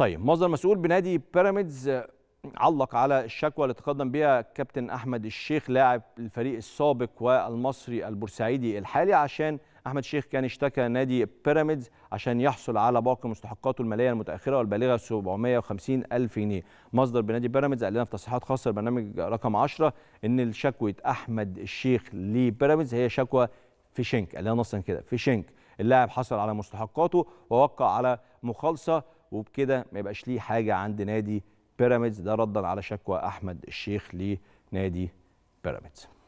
طيب مصدر مسؤول بنادي بيراميدز آه، علق على الشكوى اللي تقدم بها كابتن احمد الشيخ لاعب الفريق السابق والمصري البورسعيدي الحالي عشان احمد الشيخ كان اشتكى نادي بيراميدز عشان يحصل على باقي مستحقاته الماليه المتاخره والبالغه 750 الف جنيه مصدر بنادي بيراميدز قال لنا في تصريحات خاصه لبرنامج رقم 10 ان الشكوى احمد الشيخ لبيراميدز هي شكوى شنك قال لنا نصا كده شنك اللاعب حصل على مستحقاته ووقع على مخالصه وبكده ما يبقاش ليه حاجه عند نادي بيراميدز ده ردا على شكوى احمد الشيخ لنادي بيراميدز